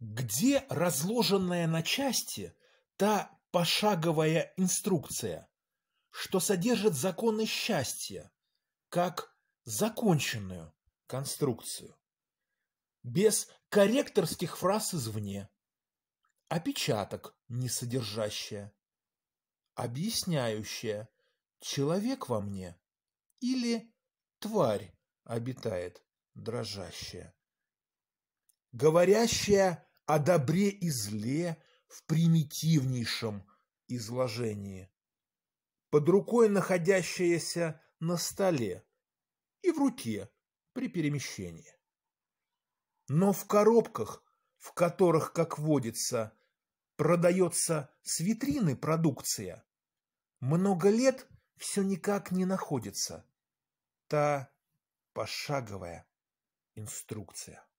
Где разложенная на части та пошаговая инструкция, что содержит законы счастья, как законченную конструкцию, без корректорских фраз извне, опечаток не содержащая, объясняющая «человек во мне» или «тварь обитает дрожащая», говорящая о добре и зле в примитивнейшем изложении, под рукой находящееся на столе и в руке при перемещении. Но в коробках, в которых, как водится, продается с витрины продукция, много лет все никак не находится. Та пошаговая инструкция.